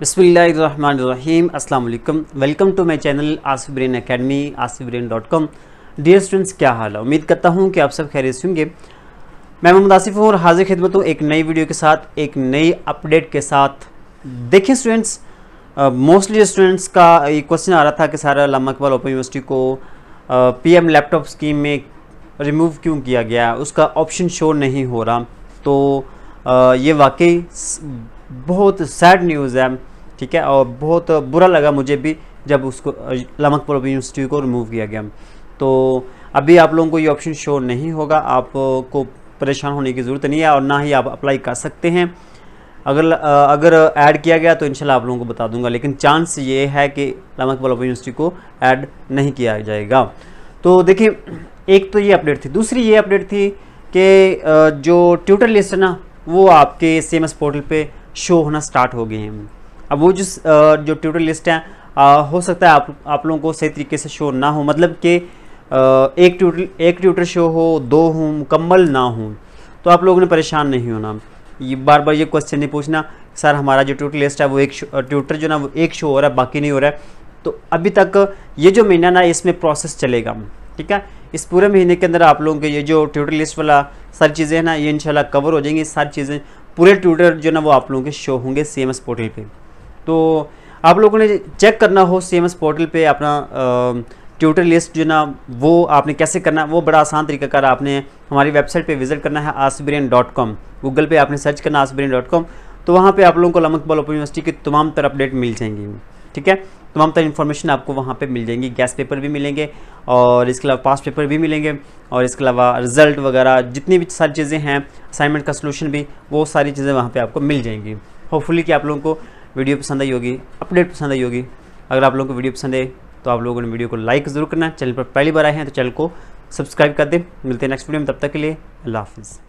बसमीम अल्लाम welcome to my channel Asif brain academy Asif brain dot com dear students क्या हाल है उम्मीद करता हूँ कि आप सब से होंगे मैं मोहम्मद आसिफ हूँ और हाजिर खिदमत हूँ एक नई वीडियो के साथ एक नई अपडेट के साथ देखिए स्टूडेंट्स मोस्टली स्टूडेंट्स का ये क्वेश्चन आ रहा था कि सारा लामा इकबाल ओपन यूनिवर्सिटी को पी एम लैपटॉप स्कीम में रिमूव क्यों किया गया उसका ऑप्शन शो नहीं हो रहा तो आ, ये वाकई बहुत सैड न्यूज़ है ठीक है और बहुत बुरा लगा मुझे भी जब उसको लमकपुर यूनिवर्सिटी को रिमूव किया गया तो अभी आप लोगों को ये ऑप्शन शो नहीं होगा आपको परेशान होने की ज़रूरत नहीं है और ना ही आप अप्लाई कर सकते हैं अगर अगर ऐड किया गया तो इनशाला आप लोगों को बता दूंगा लेकिन चांस ये है कि लमकपुर यूनिवर्सिटी को ऐड नहीं किया जाएगा तो देखिए एक तो ये अपडेट थी दूसरी ये अपडेट थी कि जो ट्यूटर लिस्ट है ना वो आपके सी पोर्टल पे शो होना स्टार्ट हो गए हैं अब वो जिस जो ट्यूटर लिस्ट है हो सकता है आप आप लोगों को सही तरीके से शो ना हो मतलब कि एक ट्यूटर एक ट्यूटर शो हो दो हों मुकम्मल ना हो तो आप लोगों ने परेशान नहीं होना ये बार बार ये क्वेश्चन नहीं पूछना सर हमारा जो ट्यूटर लिस्ट है वो एक ट्यूटर जो ना वो एक शो हो रहा है बाकी नहीं हो रहा है तो अभी तक ये जो महीना ना इसमें प्रोसेस चलेगा ठीक है इस पूरे महीने के अंदर आप लोगों के ये जो ट्यूटर लिस्ट वाला सारी चीज़ें हैं ना ये इंशाल्लाह कवर हो जाएंगी सारी चीज़ें पूरे ट्यूटर जो ना वो आप लोगों के शो होंगे सी एम एस पोर्टल पर तो आप लोगों ने चेक करना हो सी एम एस पोर्टल पर अपना ट्विटर लिस्ट जो ना वो आपने कैसे करना है वो बड़ा आसान तरीका कर आपने हमारी वेबसाइट पे विजिट करना है आसब्रेन डॉट कॉम गूगल पे आपने सर्च करना आसब्रेन डॉट कॉम तो वहाँ पे आप लोगों को लमकबल ओपन यूनिवर्सिटी की तमाम तरह अपडेट मिल जाएंगी ठीक है तमाम तरह इन्फॉर्मेशन आपको वहाँ पे मिल जाएंगी गैस पेपर भी मिलेंगे और इसके अलावा पास पेपर भी मिलेंगे और इसके अलावा रिजल्ट वगैरह जितनी भी सारी चीज़ें हैं असाइनमेंट का सोलूशन भी वो सारी चीज़ें वहाँ पर आपको मिल जाएंगी होपफुली कि आप लोगों को वीडियो पसंद आई होगी अपडेट पसंद आई होगी अगर आप लोगों को वीडियो पसंद है तो आप लोगों ने वीडियो को लाइक ज़रूर करना चैनल पर पहली बार आए हैं तो चैनल को सब्सक्राइब कर दें मिलते हैं नेक्स्ट वीडियो में तब तक के लिए अल्लाह हाफिज़